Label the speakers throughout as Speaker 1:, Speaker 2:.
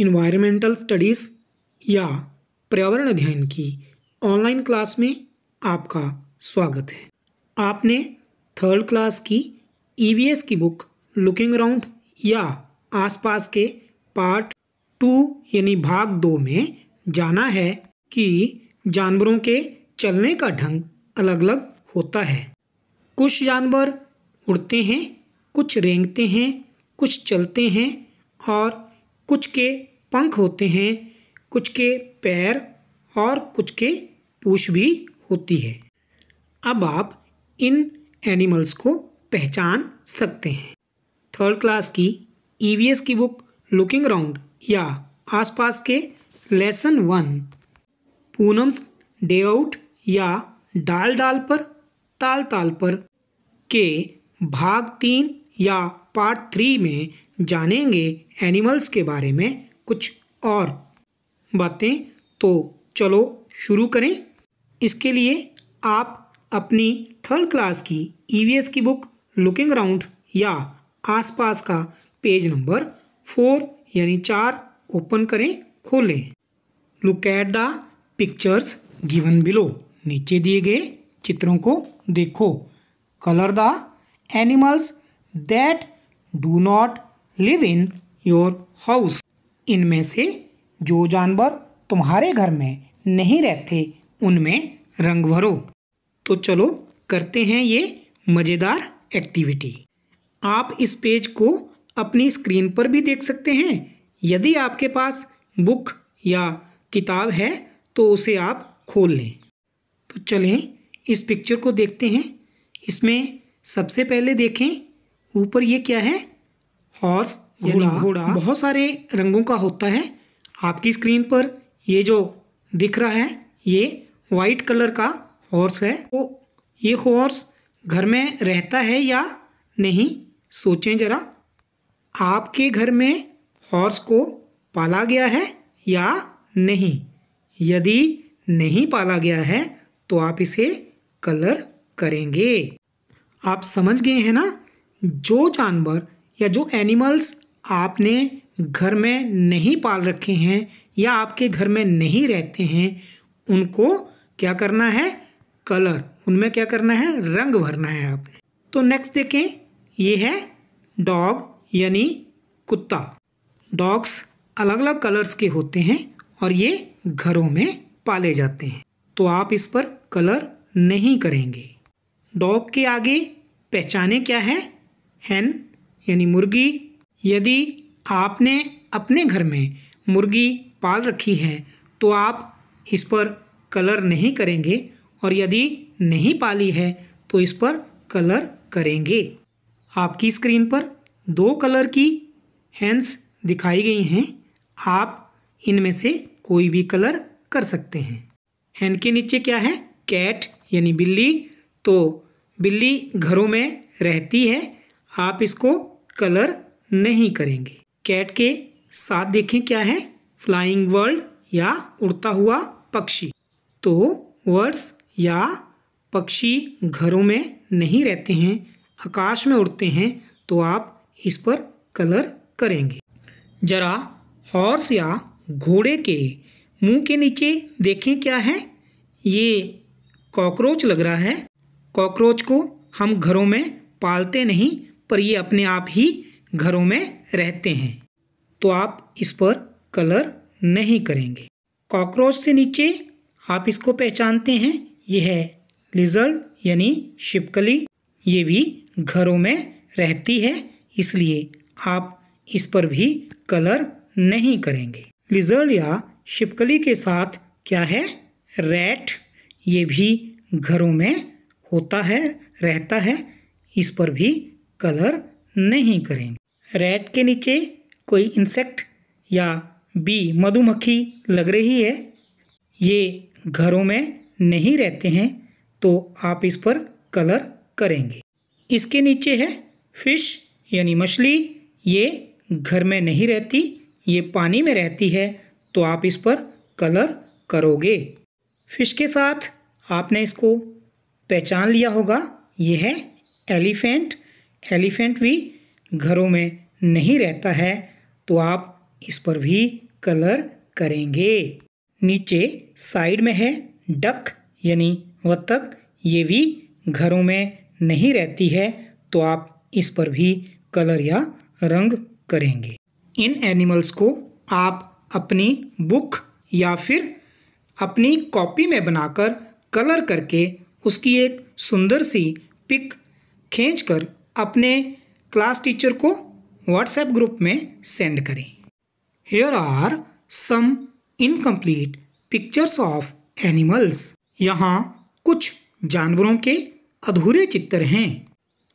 Speaker 1: environmental studies या पर्यावरण अध्ययन की ऑनलाइन क्लास में आपका स्वागत है आपने थर्ड क्लास की ईवीएस e की बुक लुकिंग राउंड या आसपास के पार्ट टू यानी भाग दो में जाना है कि जानवरों के चलने का ढंग अलग अलग होता है कुछ जानवर उड़ते हैं कुछ रेंगते हैं कुछ चलते हैं और कुछ के पंख होते हैं कुछ के पैर और कुछ के पूछ भी होती है अब आप इन एनिमल्स को पहचान सकते हैं थर्ड क्लास की ई e की बुक लुकिंग राउंड या आसपास के lesson one Poonam's day out या डाल डाल पर ताल ताल पर के भाग तीन या पार्ट थ्री में जानेंगे एनिमल्स के बारे में कुछ और बातें तो चलो शुरू करें इसके लिए आप अपनी थर्ड क्लास की ईवीएस e की बुक लुकिंग राउंड या आसपास का पेज नंबर फोर यानी चार ओपन करें खोलें look at the pictures given below नीचे दिए गए चित्रों को देखो colour the animals that do not live in your house इनमें से जो जानवर तुम्हारे घर में नहीं रहते उनमें रंग भरो तो चलो करते हैं ये मज़ेदार एक्टिविटी आप इस पेज को अपनी स्क्रीन पर भी देख सकते हैं यदि आपके पास बुक या किताब है तो उसे आप खोल लें तो चलें इस पिक्चर को देखते हैं इसमें सबसे पहले देखें ऊपर ये क्या है हॉर्स घोड़ा घोड़ा बहुत सारे रंगों का होता है आपकी स्क्रीन पर ये जो दिख रहा है ये वाइट कलर का हॉर्स है तो ये हॉर्स घर में रहता है या नहीं सोचें ज़रा आपके घर में हॉर्स को पाला गया है या नहीं यदि नहीं पाला गया है तो आप इसे कलर करेंगे आप समझ गए हैं ना जो जानवर या जो एनिमल्स आपने घर में नहीं पाल रखे हैं या आपके घर में नहीं रहते हैं उनको क्या करना है कलर उनमें क्या करना है रंग भरना है आपने तो नेक्स्ट देखें ये है डॉग यानी कुत्ता डॉग्स अलग अलग कलर्स के होते हैं और ये घरों में पाले जाते हैं तो आप इस पर कलर नहीं करेंगे डॉग के आगे पहचाने क्या है हैन यानी मुर्गी यदि आपने अपने घर में मुर्गी पाल रखी है तो आप इस पर कलर नहीं करेंगे और यदि नहीं पाली है तो इस पर कलर करेंगे आपकी स्क्रीन पर दो कलर की हैंड्स दिखाई गई हैं आप इनमें से कोई भी कलर कर सकते हैं हैंड के नीचे क्या है कैट यानी बिल्ली तो बिल्ली घरों में रहती है आप इसको कलर नहीं करेंगे कैट के साथ देखें क्या है फ्लाइंग वर्ल्ड या उड़ता हुआ पक्षी तो वर्ड्स या पक्षी घरों में नहीं रहते हैं आकाश में उड़ते हैं तो आप इस पर कलर करेंगे जरा हॉर्स या घोड़े के मुंह के नीचे देखें क्या है ये कॉकरोच लग रहा है कॉकरोच को हम घरों में पालते नहीं पर ये अपने आप ही घरों में रहते हैं तो आप इस पर कलर नहीं करेंगे कॉकरोच से नीचे आप इसको पहचानते हैं ये है लिजल्ट यानी शिपकली ये भी घरों में रहती है इसलिए आप इस पर भी कलर नहीं करेंगे लिजल या शिपकली के साथ क्या है रैट ये भी घरों में होता है रहता है इस पर भी कलर नहीं करेंगे रेड के नीचे कोई इंसेक्ट या बी मधुमक्खी लग रही है ये घरों में नहीं रहते हैं तो आप इस पर कलर करेंगे इसके नीचे है फिश यानी मछली ये घर में नहीं रहती ये पानी में रहती है तो आप इस पर कलर करोगे फिश के साथ आपने इसको पहचान लिया होगा ये है एलिफेंट एलिफेंट भी घरों में नहीं रहता है तो आप इस पर भी कलर करेंगे नीचे साइड में है डक यानी वतक ये भी घरों में नहीं रहती है तो आप इस पर भी कलर या रंग करेंगे इन एनिमल्स को आप अपनी बुक या फिर अपनी कॉपी में बनाकर कलर करके उसकी एक सुंदर सी पिक खींच कर अपने क्लास टीचर को व्हाट्सएप ग्रुप में सेंड करें here are some incomplete pictures of animals यहाँ कुछ जानवरों के अधूरे चित्र हैं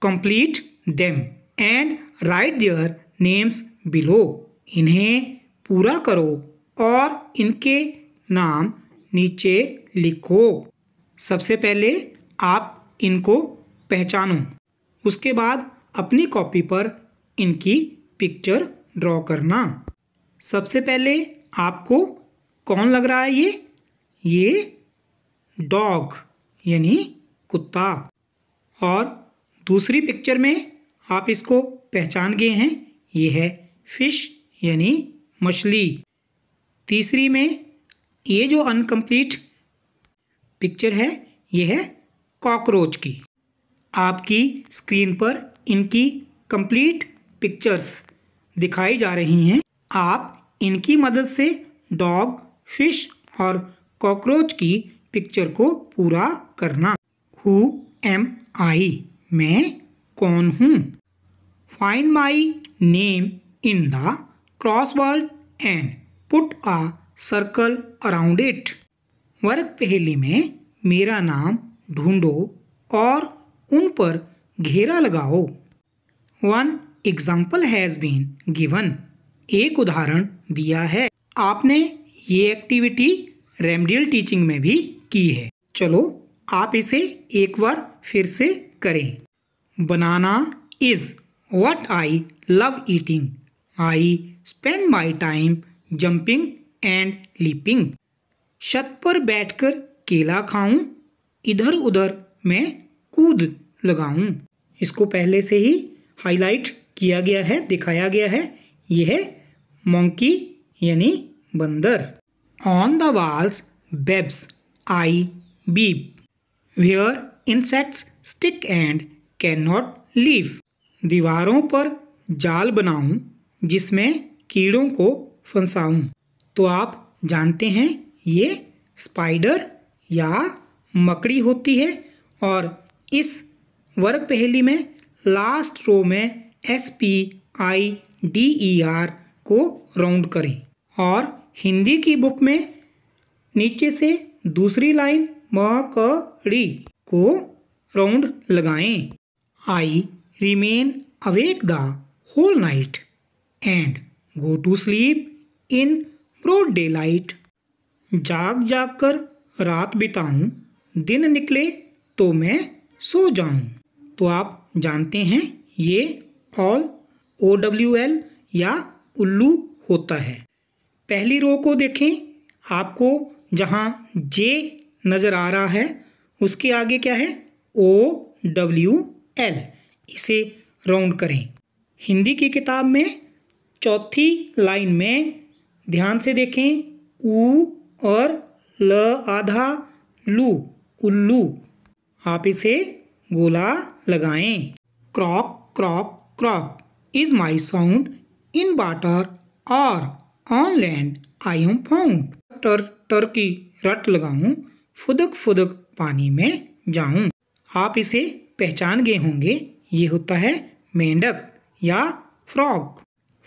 Speaker 1: complete them and write their names below इन्हें पूरा करो और इनके नाम नीचे लिखो सबसे पहले आप इनको पहचानो उसके बाद अपनी कॉपी पर इनकी पिक्चर ड्रॉ करना सबसे पहले आपको कौन लग रहा है ये ये डॉग यानी कुत्ता और दूसरी पिक्चर में आप इसको पहचान गए हैं ये है फिश यानी मछली तीसरी में ये जो अनकम्प्लीट पिक्चर है ये है कॉकरोच की आपकी स्क्रीन पर इनकी कंप्लीट पिक्चर्स दिखाई जा रही हैं आप इनकी मदद से डॉग फिश और कॉकरोच की पिक्चर को पूरा करना हु एम आई मैं कौन हूँ find my name in the crossword and put a circle around it work पहली में मेरा नाम ढूंढो और उन पर घेरा लगाओ one example has been given एक उदाहरण दिया है आपने ये एक्टिविटी रेमडियल टीचिंग में भी की है चलो आप इसे एक बार फिर से करें banana is what I love eating I spend my time jumping and leaping छत पर बैठकर केला खाऊं इधर उधर मैं कूद लगाऊं इसको पहले से ही हाईलाइट किया गया है दिखाया गया है यह मंकी यानी बंदर on the walls webs I weave where insects stick and can not leave दीवारों पर जाल बनाऊं जिसमें कीड़ों को फंसाऊं तो आप जानते हैं ये स्पाइडर या मकड़ी होती है और इस वर्ग पहेली में लास्ट रो में S P I D E R को राउंड करें और हिंदी की बुक में नीचे से दूसरी लाइन म क डी को राउंड लगाएं I remain awake the whole night and go to sleep in broad daylight जाग जाग कर रात बिताऊं दिन निकले तो मैं सो जाऊं तो आप जानते हैं ये ऑल ओ डब्ल्यू एल या उल्लू होता है पहली रो को देखें आपको जहाँ जे नज़र आ रहा है उसके आगे क्या है ओ डब्ल्यू एल इसे राउंड करें हिंदी की किताब में चौथी लाइन में ध्यान से देखें ऊ और ल आधा लू उल्लू आप इसे गोला लगाएं croak croak croak is my sound in water और on land I am found टर टर की रट लगाऊं फुदक फुदक पानी में जाऊं आप इसे पहचान गए होंगे ये होता है मेंढक या फ्रॉग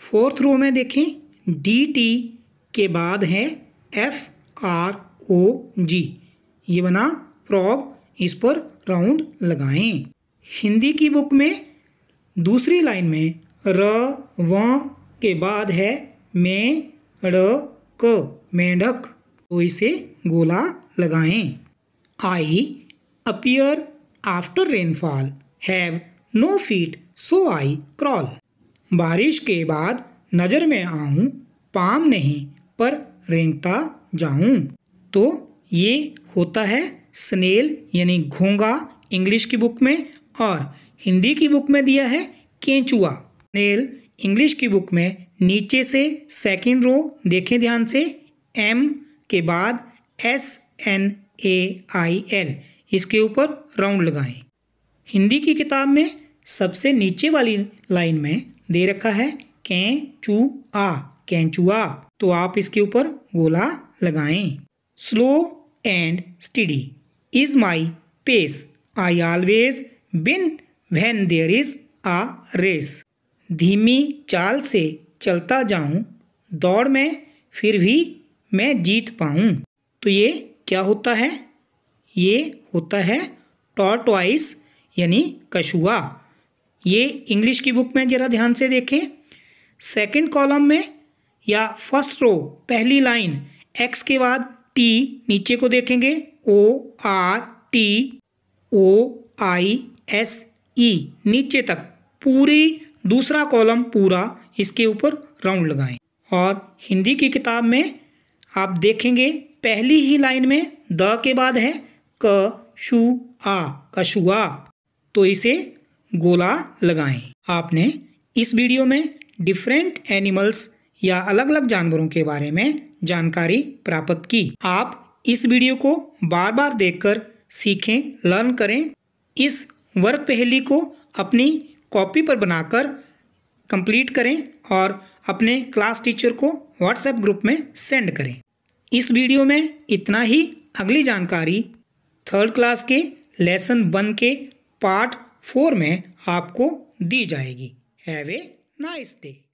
Speaker 1: फोर्थ रो में देखें डी टी के बाद है एफ आर ओ जी ये बना फ्रॉग इस पर राउंड लगाएं हिंदी की बुक में दूसरी लाइन में र व के बाद है मे ड क मेंढक तो इसे गोला लगाएं I appear after rainfall have no feet so I crawl बारिश के बाद नज़र में आऊं पाम नहीं पर रेंगता जाऊं तो ये होता है स्नेल यानी घोंगा इंग्लिश की बुक में और हिंदी की बुक में दिया है केंचुआ स्नेल इंग्लिश की बुक में नीचे से सेकंड रो देखें ध्यान से एम के बाद S N A I L इसके ऊपर राउंड लगाएं हिंदी की किताब में सबसे नीचे वाली लाइन में दे रखा है आ कैंचुआ तो आप इसके ऊपर गोला लगाएं slow and steady is my pace I always win when there is a race धीमी चाल से चलता जाऊं दौड़ में फिर भी मैं जीत पाऊं तो ये क्या होता है ये होता है टॉर्टवाइस यानी कशुआ ये इंग्लिश की बुक में ज़रा ध्यान से देखें सेकंड कॉलम में या फर्स्ट रो पहली लाइन एक्स के बाद टी नीचे को देखेंगे O R T O I S E नीचे तक पूरी दूसरा कॉलम पूरा इसके ऊपर राउंड लगाएं और हिंदी की किताब में आप देखेंगे पहली ही लाइन में द के बाद है क शु आ कशुआ तो इसे गोला लगाएं आपने इस वीडियो में डिफरेंट एनिमल्स या अलग अलग जानवरों के बारे में जानकारी प्राप्त की आप इस वीडियो को बार बार देखकर सीखें लर्न करें इस वर्क पहली को अपनी कॉपी पर बनाकर कंप्लीट करें और अपने क्लास टीचर को व्हाट्सएप ग्रुप में सेंड करें इस वीडियो में इतना ही अगली जानकारी थर्ड क्लास के लेसन वन के पार्ट फोर में आपको दी जाएगी हैव ए नाइस डे